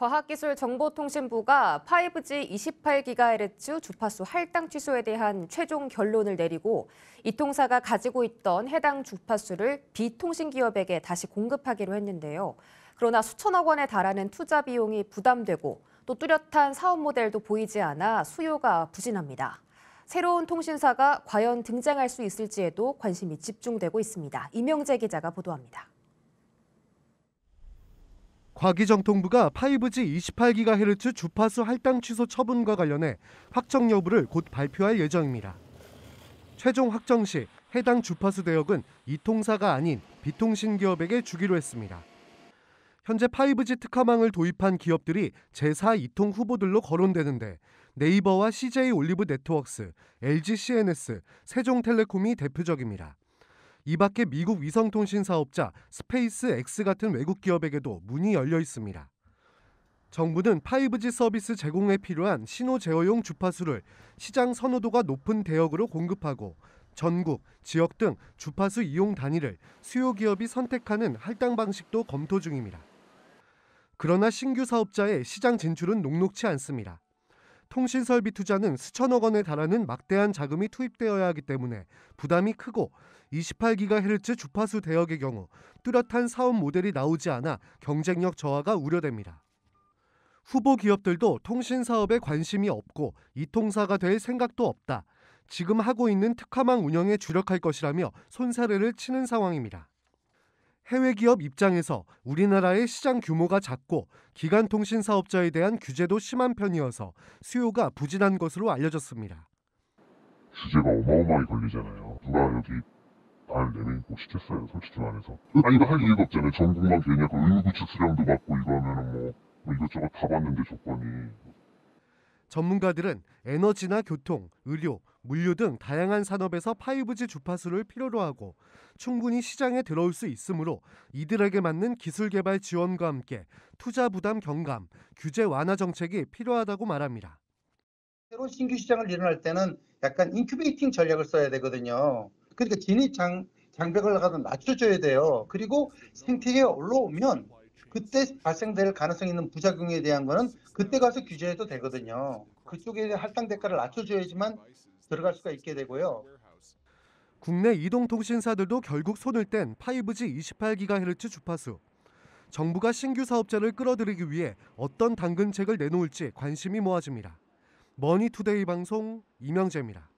과학기술정보통신부가 5G 28GHz 주파수 할당 취소에 대한 최종 결론을 내리고 이 통사가 가지고 있던 해당 주파수를 비통신기업에게 다시 공급하기로 했는데요. 그러나 수천억 원에 달하는 투자 비용이 부담되고 또 뚜렷한 사업 모델도 보이지 않아 수요가 부진합니다. 새로운 통신사가 과연 등장할 수 있을지에도 관심이 집중되고 있습니다. 이명재 기자가 보도합니다. 과기정통부가 5G 28GHz 주파수 할당 취소 처분과 관련해 확정 여부를 곧 발표할 예정입니다. 최종 확정 시 해당 주파수 대역은 이통사가 아닌 비통신 기업에게 주기로 했습니다. 현재 5G 특화망을 도입한 기업들이 제4 이통 후보들로 거론되는데 네이버와 CJ 올리브 네트웍스, LG CNS, 세종텔레콤이 대표적입니다. 이밖에 미국 위성통신 사업자 스페이스X 같은 외국 기업에게도 문이 열려 있습니다. 정부는 5G 서비스 제공에 필요한 신호 제어용 주파수를 시장 선호도가 높은 대역으로 공급하고 전국, 지역 등 주파수 이용 단위를 수요 기업이 선택하는 할당 방식도 검토 중입니다. 그러나 신규 사업자의 시장 진출은 녹록치 않습니다. 통신설비 투자는 수천억 원에 달하는 막대한 자금이 투입되어야 하기 때문에 부담이 크고 28GHz 주파수 대역의 경우 뚜렷한 사업 모델이 나오지 않아 경쟁력 저하가 우려됩니다. 후보 기업들도 통신 사업에 관심이 없고 이통사가 될 생각도 없다. 지금 하고 있는 특화망 운영에 주력할 것이라며 손사래를 치는 상황입니다. 해외 기업 입장에서 우리나라의 시장 규모가 작고 기간통신 사업자에 대한 규제도 심한 편이어서 수요가 부진한 것으로 알려졌습니다. 규제가 어마어마하게 걸리잖아요. 누가 여기 안 내면 꼭 시켰어요. 솔직히 말해서. 아니 이거 할 이유가 없잖아요. 전국만 괜히 의무구축 수량도 맞고 이거 하면은 뭐, 뭐 이것저것 다 봤는데 조건이 전문가들은 에너지나 교통, 의료, 물류 등 다양한 산업에서 5G 주파수를 필요로 하고 충분히 시장에 들어올 수 있으므로 이들에게 맞는 기술 개발 지원과 함께 투자 부담 경감, 규제 완화 정책이 필요하다고 말합니다. 새로 신규 시장을 일어날 때는 약간 인큐베이팅 전략을 써야 되거든요. 그러니까 진입 장, 벽을 낮춰줘야 돼요. 그리고 생태계에 올라오면 그때 발생될 가능성 있는 부작용에 대한 거는 그때 가서 규제해도 되거든요. 그쪽에 할당 대가를 낮춰줘야지만 들어갈 수가 있게 되고요. 국내 이동통신사들도 결국 손을 뗀 5G 28GHz 주파수. 정부가 신규 사업자를 끌어들이기 위해 어떤 당근책을 내놓을지 관심이 모아집니다. 머니투데이 방송 이명재입니다.